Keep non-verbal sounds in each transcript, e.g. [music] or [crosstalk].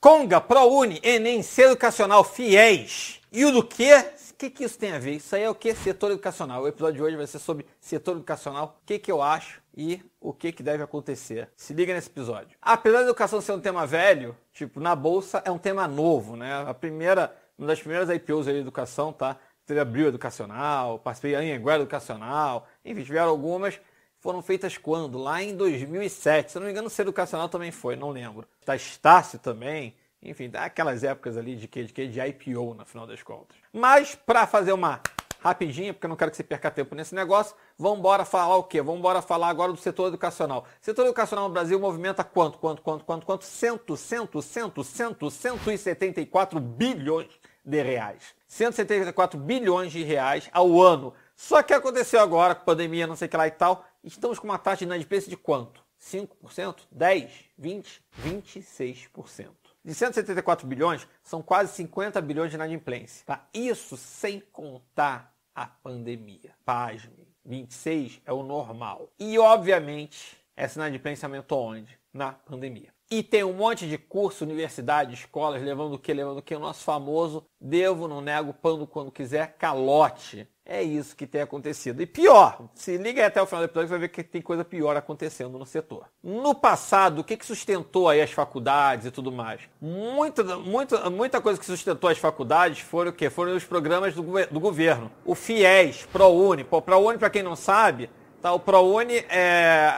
Conga, ProUni, Enem, Ser Educacional, fiéis. E o do quê? O que, que isso tem a ver? Isso aí é o que? Setor educacional. O episódio de hoje vai ser sobre setor educacional, o que, que eu acho e o que, que deve acontecer. Se liga nesse episódio. Apesar da educação ser um tema velho, tipo, na Bolsa é um tema novo, né? A primeira, uma das primeiras IPOs de educação, tá? Teve Abril Educacional, participei em Anhanguera Educacional, enfim, tiveram algumas, foram feitas quando? Lá em 2007. Se não me engano, o educacional também foi, não lembro. Da tá Estácio também. Enfim, daquelas épocas ali de que de, que, de IPO, na final das contas. Mas, para fazer uma rapidinha, porque eu não quero que você perca tempo nesse negócio, vamos embora falar o quê? Vamos embora falar agora do setor educacional. setor educacional no Brasil movimenta quanto, quanto, quanto, quanto, quanto? 100, 100, 100, 100, 174 bilhões de reais. 174 bilhões de reais ao ano. Só que aconteceu agora com pandemia, não sei o que lá e tal, Estamos com uma taxa de inadimplência de quanto? 5%? 10%? 20%? 26%. De 174 bilhões, são quase 50 bilhões de inadimplência. Tá? Isso sem contar a pandemia. Pasme, 26 é o normal. E, obviamente, essa inadimplência aumentou onde? Na pandemia. E tem um monte de curso, universidade, escolas, levando o que? Levando o que? O nosso famoso devo, não nego, pando quando quiser, calote. É isso que tem acontecido. E pior, se liga até o final do episódio, vai ver que tem coisa pior acontecendo no setor. No passado, o que, que sustentou aí as faculdades e tudo mais? Muita, muita, muita coisa que sustentou as faculdades foram o quê? Foram os programas do, do governo. O FIES, ProUni. Pô, ProUni, para quem não sabe, Tá, o ProUni, é,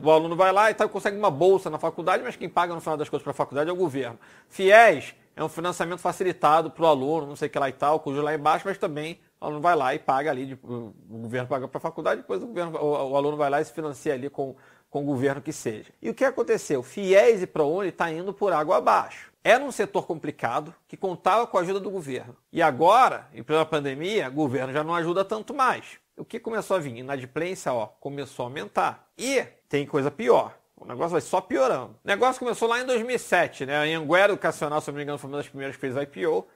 o aluno vai lá e tá, consegue uma bolsa na faculdade, mas quem paga no final das contas para a faculdade é o governo. FIES é um financiamento facilitado para o aluno, não sei o que lá e tal, cujo lá embaixo, mas também o aluno vai lá e paga ali, de, o governo paga para a faculdade, depois o, governo, o, o, aluno vai lá e se financia ali com, com o governo que seja. E o que aconteceu? FIES e ProUni está indo por água abaixo. Era um setor complicado que contava com a ajuda do governo. E agora, e pela pandemia, o governo já não ajuda tanto mais. O que começou a vir? Inadimplência, ó, começou a aumentar. E tem coisa pior. O negócio vai só piorando. O negócio começou lá em 2007, né? A Anguera Educacional, se não me engano, foi uma das primeiras que fez IPO.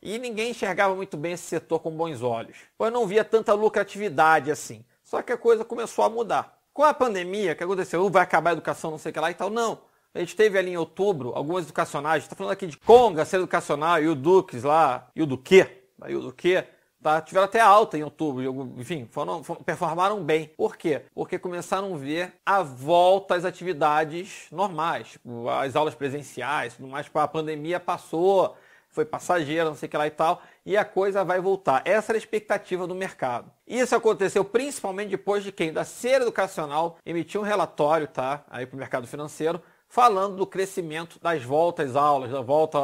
E ninguém enxergava muito bem esse setor com bons olhos. Pois não via tanta lucratividade assim. Só que a coisa começou a mudar. Com a pandemia, o que aconteceu? Uh, vai acabar a educação, não sei o que lá e tal. Não. A gente teve ali em outubro algumas educacionais. Estou tá falando aqui de Conga, ser educacional, e o Duques lá. E o do quê? E o do quê? tá? Tiveram até alta em outubro, enfim, foram, foram, performaram bem. Por quê? Porque começaram a ver a volta às atividades normais, tipo, as aulas presenciais, tudo mais, tipo, a pandemia passou, foi passageira, não sei o que lá e tal, e a coisa vai voltar. Essa era a expectativa do mercado. Isso aconteceu principalmente depois de quem? Da Ser Educacional emitiu um relatório, tá? Aí para o mercado financeiro, falando do crescimento das voltas às aulas, da volta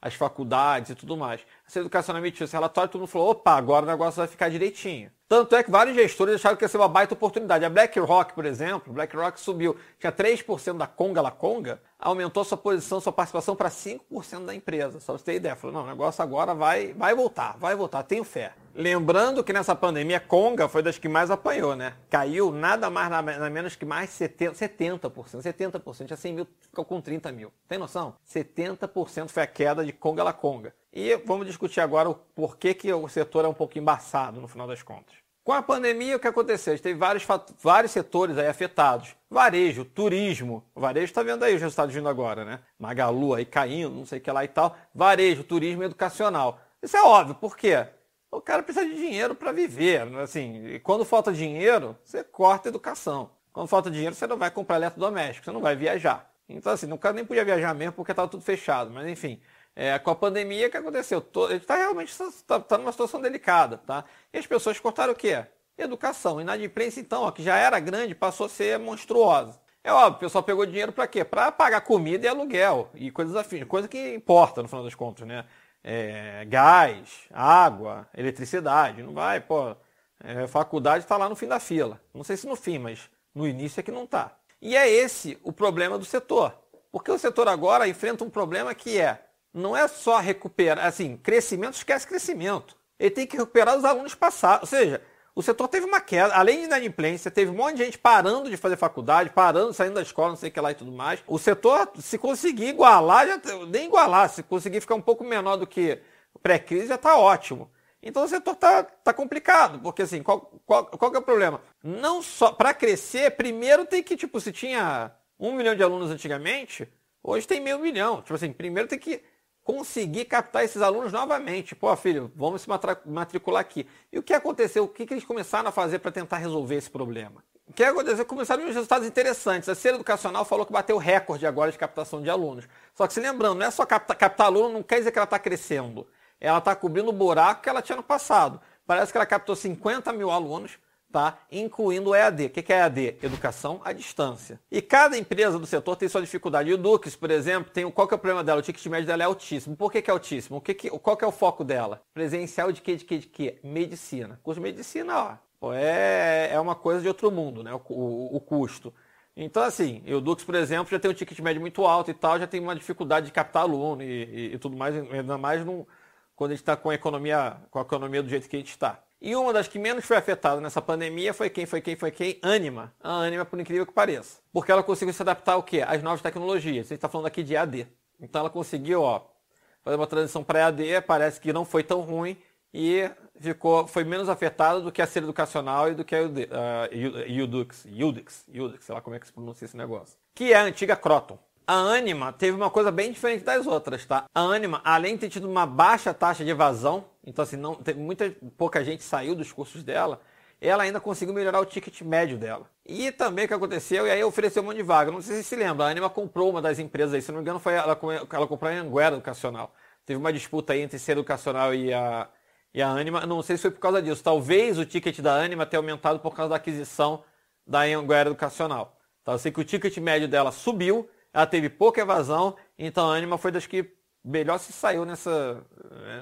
às faculdades e tudo mais essa educação não emitiu esse relatório, todo mundo falou, opa, agora o negócio vai ficar direitinho. Tanto é que vários gestores acharam que ia ser uma baita oportunidade. A BlackRock, por exemplo, BlackRock subiu, tinha 3% da Conga La Conga, aumentou sua posição, sua participação para 5% da empresa. Só pra você ter ideia. Falou, não, o negócio agora vai, vai voltar, vai voltar, tenho fé. Lembrando que nessa pandemia, a Conga foi das que mais apanhou, né? Caiu nada mais, nada menos que mais 70%, 70%, 70%. Tinha 100 mil, ficou com 30 mil. Tem noção? 70% foi a queda de Conga La Conga. E vamos discutir agora o porquê que o setor é um pouco embaçado no final das contas. Com a pandemia, o que aconteceu? A gente teve vários, vários setores aí afetados. Varejo, turismo. O varejo está vendo aí os resultados vindo agora, né? Magalu aí caindo, não sei o que lá e tal. Varejo, turismo educacional. Isso é óbvio, por quê? O cara precisa de dinheiro para viver. Né? Assim, e quando falta dinheiro, você corta a educação. Quando falta dinheiro, você não vai comprar eletrodoméstico, você não vai viajar. Então, assim, o cara nem podia viajar mesmo porque estava tudo fechado. Mas, enfim, é, com a pandemia, o que aconteceu? ele está realmente tá, tá, tá, numa situação delicada, tá? E as pessoas cortaram o quê? Educação. E na imprensa, então, ó, que já era grande, passou a ser monstruosa. É óbvio, o pessoal pegou dinheiro para quê? Para pagar comida e aluguel e coisas afins, coisa que importa no final das contas, né? É, gás, água, eletricidade, não vai, pô. É, faculdade está lá no fim da fila. Não sei se no fim, mas no início é que não está. E é esse o problema do setor. Porque o setor agora enfrenta um problema que é não é só recuperar, assim, crescimento esquece crescimento. Ele tem que recuperar os alunos passados. Ou seja, o setor teve uma queda, além de inadimplência, teve um monte de gente parando de fazer faculdade, parando, saindo da escola, não sei o que lá e tudo mais. O setor, se conseguir igualar, já, tá, nem igualar, se conseguir ficar um pouco menor do que pré-crise, já está ótimo. Então o setor está tá complicado, porque assim, qual, qual, qual é o problema? Não só, para crescer, primeiro tem que, tipo, se tinha um milhão de alunos antigamente, hoje tem meio milhão. Tipo assim, primeiro tem que conseguir captar esses alunos novamente. Pô, filho, vamos se matricular aqui. E o que aconteceu? O que, eles começaram a fazer para tentar resolver esse problema? O que aconteceu? Começaram os resultados interessantes. A Cera Educacional falou que bateu recorde agora de captação de alunos. Só que se lembrando, não é só captar, captar aluno, não quer dizer que ela está crescendo. Ela está cobrindo o buraco que ela tinha no passado. Parece que ela captou 50 mil alunos, tá? incluindo o EAD. O que é EAD? Educação à distância. E cada empresa do setor tem sua dificuldade. E o Dux, por exemplo, tem qual que é o problema dela? O ticket médio dela é altíssimo. Por que, que é altíssimo? O que que, qual que é o foco dela? Presencial de que de que de que Medicina. Curso de medicina, ó. Pô, é, é uma coisa de outro mundo, né? O, o, o custo. Então, assim, o Dux, por exemplo, já tem um ticket médio muito alto e tal, já tem uma dificuldade de captar aluno e, e, e tudo mais, ainda mais num, quando a gente está com a economia, com a economia do jeito que a gente está. E uma das que menos foi afetada nessa pandemia foi quem? Foi quem? Foi quem? Anima. A Anima, por incrível que pareça. Porque ela conseguiu se adaptar ao quê? Às novas tecnologias. A gente está falando aqui de AD. Então ela conseguiu, ó, fazer uma transição para AD, parece que não foi tão ruim e ficou, foi menos afetada do que a série educacional e do que a UD, uh, UDUX, UDUX, UDUX, sei lá como é que se pronuncia esse negócio. Que é a antiga Croton. A Anima teve uma coisa bem diferente das outras, tá? A Anima, além de ter tido uma baixa taxa de evasão, então assim, não, muita, pouca gente saiu dos cursos dela, ela ainda conseguiu melhorar o ticket médio dela. E também o que aconteceu, e aí ofereceu um monte de vaga. Não sei se se lembra, a Anima comprou uma das empresas aí, se não me engano, foi ela, ela comprou a Anguera Educacional. Teve uma disputa aí entre ser educacional e a, e a Anima. Não sei se foi por causa disso. Talvez o ticket da Anima tenha aumentado por causa da aquisição da Anguera Educacional. Então Eu sei que o ticket médio dela subiu ela teve pouca evasão, então a Anima foi das que melhor se saiu nessa,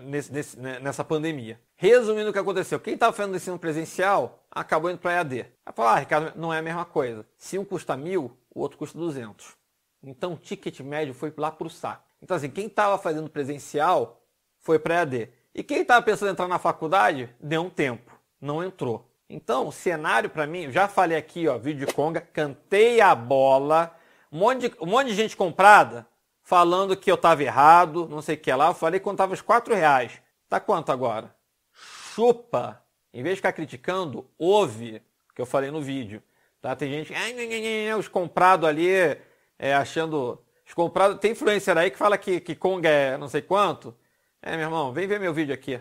nesse, nesse, né, nessa pandemia. Resumindo o que aconteceu, quem estava fazendo ensino presencial acabou indo para a EAD. Vai falar, ah, Ricardo, não é a mesma coisa. Se um custa mil, o outro custa 200. Então o ticket médio foi lá para o saco. Então assim, quem estava fazendo presencial foi para a EAD. E quem estava pensando em entrar na faculdade, deu um tempo, não entrou. Então, o cenário para mim, já falei aqui, ó, vídeo de conga, cantei a bola, um monte, de, um monte de gente comprada falando que eu estava errado, não sei o que lá. Eu falei que contava os 4 reais. Tá quanto agora? Chupa. Em vez de ficar criticando, ouve que eu falei no vídeo. Tá? Tem gente, os comprados ali, é, achando. Os comprados. Tem influencer aí que fala que, que Kong é não sei quanto. É, meu irmão, vem ver meu vídeo aqui.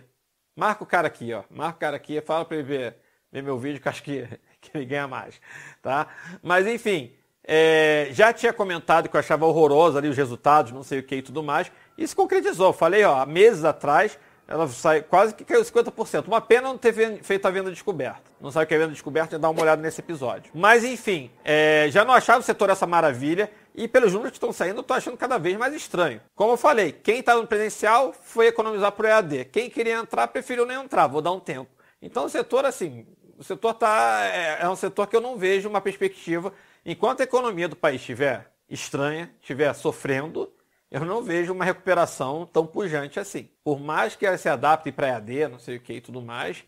Marca o cara aqui, ó. Marca o cara aqui, e fala para ele ver, ver meu vídeo, que acho que, [laughs] que ele ganha mais. Tá? Mas enfim, é, já tinha comentado que eu achava horrorosa ali os resultados, não sei o que e tudo mais. E se concretizou. Falei, ó, há meses atrás, ela sai, quase que caiu 50%. Uma pena não ter feito a venda descoberta. Não sabe o que é venda descoberta, então dá uma olhada nesse episódio. Mas enfim, é, já não achava o setor essa maravilha. E pelos números que estão saindo, eu estou achando cada vez mais estranho. Como eu falei, quem estava tá no presencial foi economizar para o EAD. Quem queria entrar, preferiu nem entrar, vou dar um tempo. Então o setor, assim, o setor tá, é, é um setor que eu não vejo uma perspectiva Enquanto a economia do país estiver estranha, estiver sofrendo, eu não vejo uma recuperação tão pujante assim. Por mais que ela se adapte para EAD, não sei o que e tudo mais,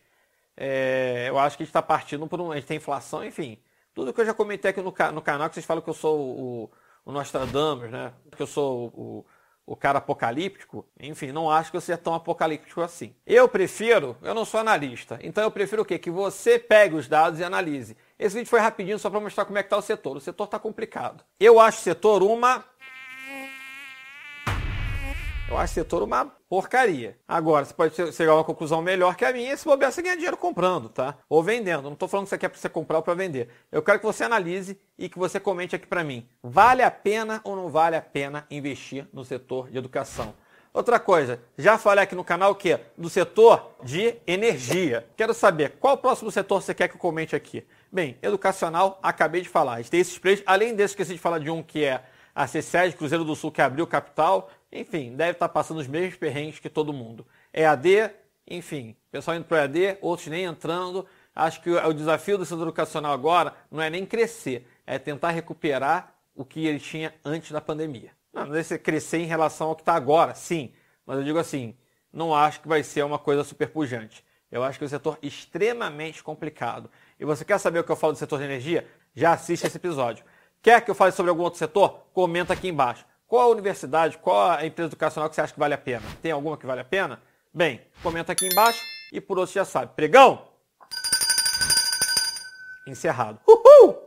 é, eu acho que a gente está partindo por um. A gente tem inflação, enfim. Tudo que eu já comentei aqui no, no canal, que vocês falam que eu sou o, o Nostradamus, né? Que eu sou o, o cara apocalíptico, enfim, não acho que você é tão apocalíptico assim. Eu prefiro, eu não sou analista, então eu prefiro o quê? Que você pegue os dados e analise. Esse vídeo foi rapidinho só para mostrar como é que está o setor. O setor está complicado. Eu acho o setor uma eu acho o setor uma porcaria. Agora, você pode chegar a uma conclusão melhor que a minha se bobear, você ganha dinheiro comprando, tá? Ou vendendo. Não estou falando que você quer para você comprar ou para vender. Eu quero que você analise e que você comente aqui para mim. Vale a pena ou não vale a pena investir no setor de educação? Outra coisa, já falei aqui no canal que do setor de energia. Quero saber qual o próximo setor você quer que eu comente aqui. Bem, educacional, acabei de falar. A gente tem esses plays, além desse, esqueci de falar de um que é a CCED, Cruzeiro do Sul, que abriu capital, enfim, deve estar passando os mesmos perrengues que todo mundo. EAD, é enfim, pessoal indo para EAD, outros nem entrando. Acho que o desafio do centro educacional agora não é nem crescer, é tentar recuperar o que ele tinha antes da pandemia. Não, não sei é se crescer em relação ao que está agora, sim, mas eu digo assim, não acho que vai ser uma coisa super pujante. Eu acho que é um setor extremamente complicado. E você quer saber o que eu falo do setor de energia? Já assiste esse episódio. Quer que eu fale sobre algum outro setor? Comenta aqui embaixo. Qual a universidade, qual a empresa educacional que você acha que vale a pena? Tem alguma que vale a pena? Bem, comenta aqui embaixo e por hoje já sabe. Pregão! Encerrado. Uhul!